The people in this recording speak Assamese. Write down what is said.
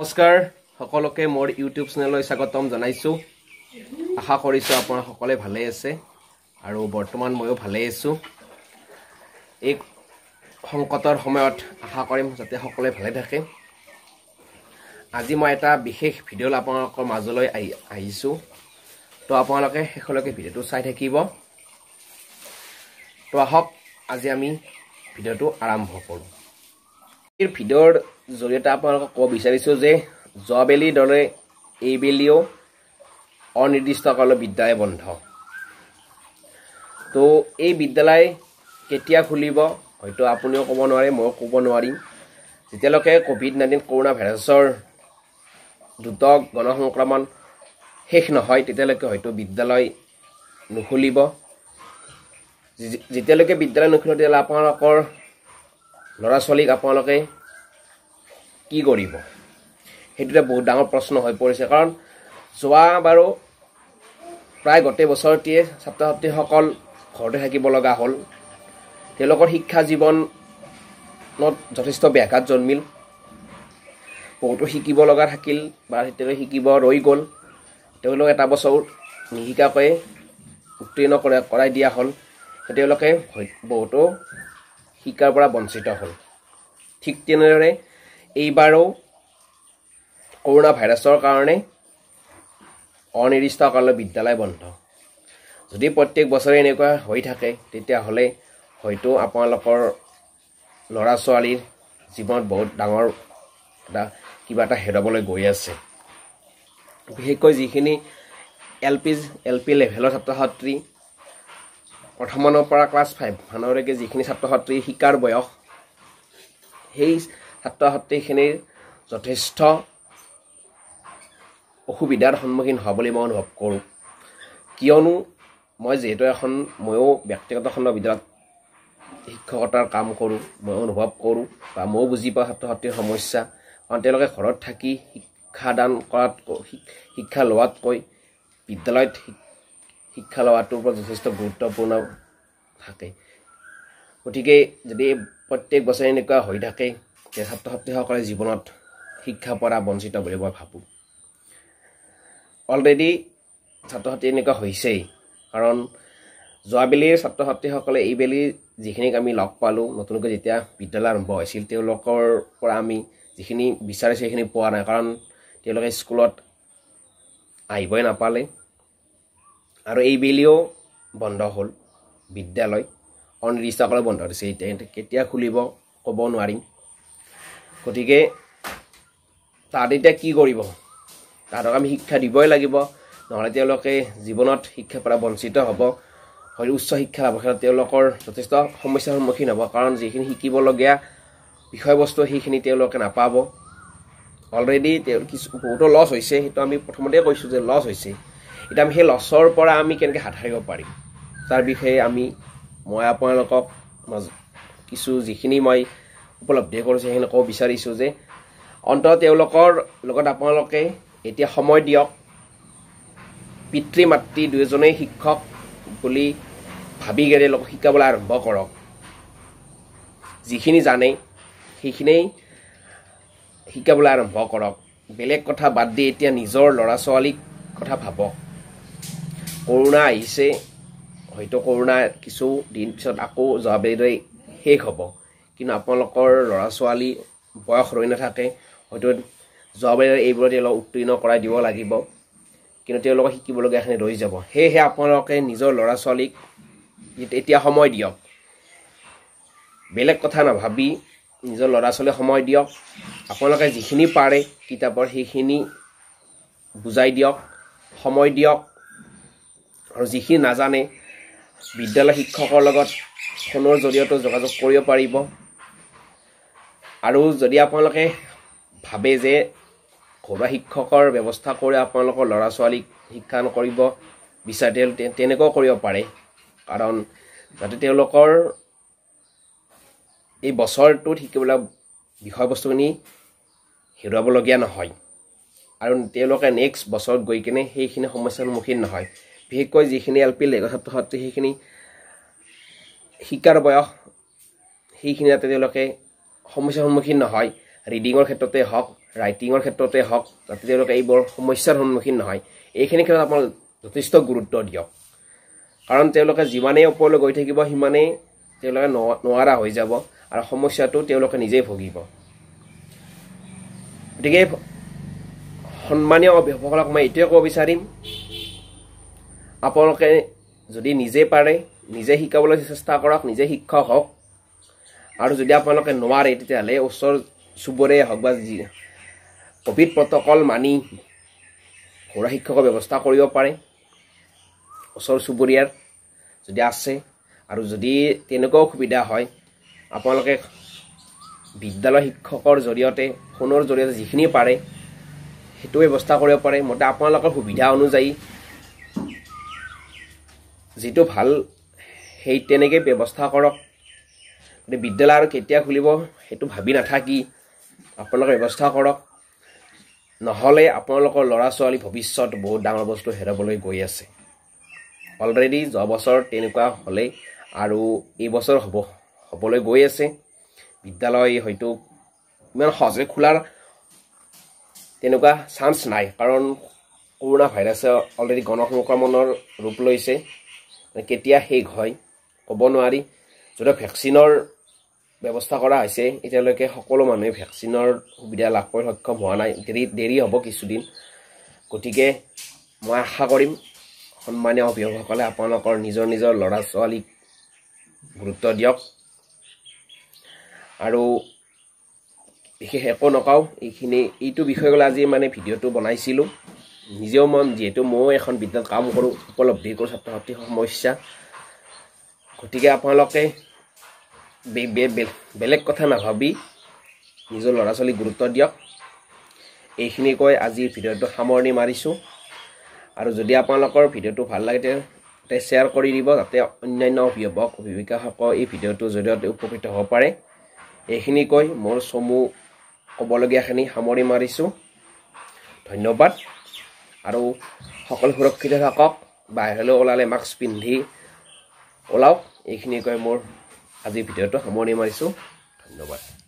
নমস্কাৰ সকলোকে মোৰ ইউটিউব চেনেললৈ স্বাগতম জনাইছোঁ আশা কৰিছোঁ আপোনাৰ সকলোৱে ভালেই আছে আৰু বৰ্তমান ময়ো ভালেই আছোঁ এই সংকটৰ সময়ত আশা কৰিম যাতে সকলোৱে ভালে থাকে আজি মই এটা বিশেষ ভিডিঅ'লৈ আপোনালোকৰ মাজলৈ আহি আহিছোঁ তো আপোনালোকে শেষলৈকে ভিডিঅ'টো চাই থাকিব তো আহক আজি আমি ভিডিঅ'টো আৰম্ভ কৰোঁ ভিডিঅ'ৰ জৰিয়তে আপোনালোকক ক'ব বিচাৰিছোঁ যে যোৱাবেলিৰ দৰে এইবেলিও কালৰ বিদ্যালয় বন্ধ তো এই বিদ্যালয় কেতিয়া খুলিব হয়তো আপুনিও ক'ব নোৱাৰে ময়ো ক'ব নোৱাৰিম যেতিয়ালৈকে ক'ভিড নাইণ্টিন কৰোণা ভাইৰাছৰ দ্ৰুত গণ সংক্ৰমণ শেষ নহয় তেতিয়ালৈকে হয়তো বিদ্যালয় নুখুলিব যেতিয়ালৈকে বিদ্যালয় নুখুলিব তেতিয়াহ'লে আপোনালোকৰ ল'ৰা ছোৱালীক আপোনালোকে কি কৰিব সেইটোতে বহুত ডাঙৰ প্ৰশ্ন হৈ পৰিছে কাৰণ যোৱা বাৰু প্ৰায় গোটেই বছৰটিয়ে ছাত্ৰ ছাত্ৰীসকল ঘৰতে থাকিব লগা হ'ল তেওঁলোকৰ শিক্ষা জীৱনত যথেষ্ট ব্যাঘাত জন্মিল বহুতো শিকিব লগা থাকিল বা তেওঁলোকে শিকিব ৰৈ গ'ল তেওঁলোক এটা বছৰ নিশিকাকৈ উত্তীৰ্ণ কৰাই দিয়া হ'ল তেওঁলোকে বহুতো শিকাৰ পৰা বঞ্চিত হ'ল ঠিক তেনেদৰে এইবাৰো কৰোণা ভাইৰাছৰ কাৰণে অনিৰ্দিষ্ট কালৰ বিদ্যালয় বন্ধ যদি প্ৰত্যেক বছৰে এনেকুৱা হৈ থাকে তেতিয়াহ'লে হয়তো আপোনালোকৰ ল'ৰা ছোৱালীৰ জীৱনত বহুত ডাঙৰ এটা কিবা এটা হেৰাবলৈ গৈ আছে বিশেষকৈ যিখিনি এল পি এল পি লেভেলৰ ছাত্ৰ ছাত্ৰী প্ৰথমৰ পৰা ক্লাছ ফাইভ ফাইভমানলৈকে যিখিনি ছাত্ৰ ছাত্ৰী শিকাৰ বয়স সেই ছাত্ৰ ছাত্ৰীখিনিৰ যথেষ্ট অসুবিধাৰ সন্মুখীন হ'ব বুলি মই অনুভৱ কৰোঁ কিয়নো মই যিহেতু এখন ময়ো ব্যক্তিগত খণ্ড বিদ্যালয়ত শিক্ষকতাৰ কাম কৰোঁ মই অনুভৱ কৰোঁ বা ময়ো বুজি পাওঁ ছাত্ৰ ছাত্ৰীৰ সমস্যা কাৰণ তেওঁলোকে ঘৰত থাকি শিক্ষাদান কৰাতকৈ শিক্ষা লোৱাতকৈ বিদ্যালয়ত শিক্ষা লোৱাটোৰ ওপৰত যথেষ্ট গুৰুত্বপূৰ্ণ থাকে গতিকে যদি প্ৰত্যেক বছৰে এনেকুৱা হৈ থাকে যে ছাত্ৰ ছাত্ৰীসকলে জীৱনত শিক্ষাৰ পৰা বঞ্চিত বুলি মই ভাবোঁ অলৰেডি ছাত্ৰ ছাত্ৰী এনেকুৱা হৈছেই কাৰণ যোৱাবেলিৰ ছাত্ৰ ছাত্ৰীসকলে এইবেলি যিখিনিক আমি লগ পালোঁ নতুনকৈ যেতিয়া বিদ্যালয় আৰম্ভ হৈছিল তেওঁলোকৰ পৰা আমি যিখিনি বিচাৰিছোঁ সেইখিনি পোৱা নাই কাৰণ তেওঁলোকে স্কুলত আহিবই নাপালে আৰু এইবেলিও বন্ধ হ'ল বিদ্যালয় অনিৰ্দিষ্টকালে বন্ধ দিছে এতিয়া কেতিয়া খুলিব ক'ব নোৱাৰিম গতিকে তাত এতিয়া কি কৰিব তাহাঁতক আমি শিক্ষা দিবই লাগিব নহ'লে তেওঁলোকে জীৱনত শিক্ষাৰ পৰা বঞ্চিত হ'ব হয়তো উচ্চ শিক্ষা লাভ ক্ষেত্ৰত তেওঁলোকৰ যথেষ্ট সমস্যাৰ সন্মুখীন হ'ব কাৰণ যিখিনি শিকিবলগীয়া বিষয়বস্তু সেইখিনি তেওঁলোকে নাপাব অলৰেডি তেওঁ কিছু বহুতো লছ হৈছে সেইটো আমি প্ৰথমতে কৈছোঁ যে লছ হৈছে এতিয়া আমি সেই লছৰ পৰা আমি কেনেকৈ হাত সাৰিব পাৰিম তাৰ বিষয়ে আমি মই আপোনালোকক কিছু যিখিনি মই উপলব্ধি কৰিছোঁ সেইখিনি ক'ব বিচাৰিছোঁ যে অন্তত তেওঁলোকৰ লগত আপোনালোকে এতিয়া সময় দিয়ক পিতৃ মাতৃ দুয়োজনেই শিক্ষক বুলি ভাবি গেলে লোক শিকাবলৈ আৰম্ভ কৰক যিখিনি জানে সেইখিনি শিকাবলৈ আৰম্ভ কৰক বেলেগ কথা বাদ দি এতিয়া নিজৰ ল'ৰা ছোৱালীক কথা ভাবক কৰোণা আহিছে হয়তো কৰোণা কিছু দিন পিছত আকৌ যাবলৈ শেষ হ'ব কিন্তু আপোনালোকৰ ল'ৰা ছোৱালী বয়স ৰৈ নাথাকে হয়তো যোৱাবলৈ এইবোৰত তেওঁলোকক উত্তীৰ্ণ কৰাই দিব লাগিব কিন্তু তেওঁলোকক শিকিবলগীয়াখিনি ৰৈ যাব সেয়েহে আপোনালোকে নিজৰ ল'ৰা ছোৱালীক এতিয়া সময় দিয়ক বেলেগ কথা নাভাবি নিজৰ ল'ৰা ছোৱালীক সময় দিয়ক আপোনালোকে যিখিনি পাৰে কিতাপৰ সেইখিনি বুজাই দিয়ক সময় দিয়ক আৰু যিখিনি নাজানে বিদ্যালয় শিক্ষকৰ লগত ফোনৰ জৰিয়তেও যোগাযোগ কৰিব পাৰিব আৰু যদি আপোনালোকে ভাবে যে ঘৰুৱা শিক্ষকৰ ব্যৱস্থা কৰি আপোনালোকৰ ল'ৰা ছোৱালীক শিক্ষা নকৰিব বিচাৰে তেওঁ তেনেকুৱাও কৰিব পাৰে কাৰণ যাতে তেওঁলোকৰ এই বছৰটোত শিকিবলৈ বিষয়বস্তুখিনি হেৰুৱাবলগীয়া নহয় আৰু তেওঁলোকে নেক্সট বছৰত গৈ কিনে সেইখিনি সমস্যাৰ সন্মুখীন নহয় বিশেষকৈ যিখিনি এল পি লেগৰ ছাত্ৰ ছাত্ৰী সেইখিনি শিকাৰ বয়স সেইখিনি যাতে তেওঁলোকে সমস্যাৰ সন্মুখীন নহয় ৰিডিঙৰ ক্ষেত্ৰতে হওক ৰাইটিঙৰ ক্ষেত্ৰতে হওক যাতে তেওঁলোকে এইবোৰ সমস্যাৰ সন্মুখীন নহয় এইখিনি ক্ষেত্ৰত আপোনাৰ যথেষ্ট গুৰুত্ব দিয়ক কাৰণ তেওঁলোকে যিমানেই ওপৰলৈ গৈ থাকিব সিমানেই তেওঁলোকে নোৱাৰা হৈ যাব আৰু সমস্যাটো তেওঁলোকে নিজেই ভুগিব গতিকে সন্মানীয় অভিভাৱকসকলক মই এইটোৱে ক'ব বিচাৰিম আপোনালোকে যদি নিজে পাৰে নিজে শিকাবলৈ চেষ্টা কৰক নিজে শিক্ষক হওক আৰু যদি আপোনালোকে নোৱাৰে তেতিয়াহ'লে ওচৰ চুবুৰীয়াই হওক বা যি ক'ভিড প্ৰট'কল মানি ঘৰুৱা শিক্ষকৰ ব্যৱস্থা কৰিব পাৰে ওচৰ চুবুৰীয়াৰ যদি আছে আৰু যদি তেনেকুৱাও সুবিধা হয় আপোনালোকে বিদ্যালয় শিক্ষকৰ জৰিয়তে ফোনৰ জৰিয়তে যিখিনি পাৰে সেইটো ব্যৱস্থা কৰিব পাৰে মতে আপোনালোকৰ সুবিধা অনুযায়ী যিটো ভাল সেই তেনেকৈ ব্যৱস্থা কৰক গতিকে বিদ্যালয় আৰু কেতিয়া খুলিব সেইটো ভাবি নাথাকি আপোনালোকে ব্যৱস্থা কৰক নহ'লে আপোনালোকৰ ল'ৰা ছোৱালী ভৱিষ্যত বহুত ডাঙৰ বস্তু হেৰাবলৈ গৈ আছে অলৰেডি যোৱা বছৰ তেনেকুৱা হ'লেই আৰু এইবছৰ হ'ব হ'বলৈ গৈ আছে বিদ্যালয় হয়তো ইমান সহজে খোলাৰ তেনেকুৱা চান্স নাই কাৰণ কৰোণা ভাইৰাছে অলৰেডি গণ সংক্ৰমণৰ ৰূপ লৈছে কেতিয়া শেষ হয় ক'ব নোৱাৰি যদিও ভেকচিনৰ ব্যৱস্থা কৰা হৈছে এতিয়ালৈকে সকলো মানুহে ভেকচিনৰ সুবিধা লাভ কৰিবলৈ সক্ষম হোৱা নাই দেৰি দেৰি হ'ব কিছুদিন গতিকে মই আশা কৰিম সন্মানীয় অভিভাৱকসকলে আপোনালোকৰ নিজৰ নিজৰ ল'ৰা ছোৱালীক গুৰুত্ব দিয়ক আৰু বিশেষ একো নকওঁ এইখিনি এইটো বিষয়ে গ'লে আজি মানে ভিডিঅ'টো বনাইছিলোঁ নিজেও মই যিহেতু ময়ো এখন বিদ্যালয়ত কাম কৰোঁ উপলব্ধি কৰোঁ ছাত্ৰ ছাত্ৰীৰ সমস্যা গতিকে আপোনালোকে বেলেগ কথা নাভাবি নিজৰ ল'ৰা ছোৱালীক গুৰুত্ব দিয়ক এইখিনি কৈ আজি ভিডিঅ'টো সামৰণি মাৰিছোঁ আৰু যদি আপোনালোকৰ ভিডিঅ'টো ভাল লাগে তেতিয়া শ্বেয়াৰ কৰি দিব যাতে অন্যান্য অভিভাৱক অভিভাৱিকাসকল এই ভিডিঅ'টোৰ জৰিয়তে উপকৃত হ'ব পাৰে এইখিনি কৈ মোৰ চমু ক'বলগীয়াখিনি সামৰি মাৰিছোঁ ধন্যবাদ আৰু সকলো সুৰক্ষিত থাকক বাহিৰলৈ ওলালে মাস্ক পিন্ধি ওলাওক এইখিনি কৈ মোৰ আজিৰ ভিডিঅ'টো সামৰণি মাৰিছোঁ ধন্যবাদ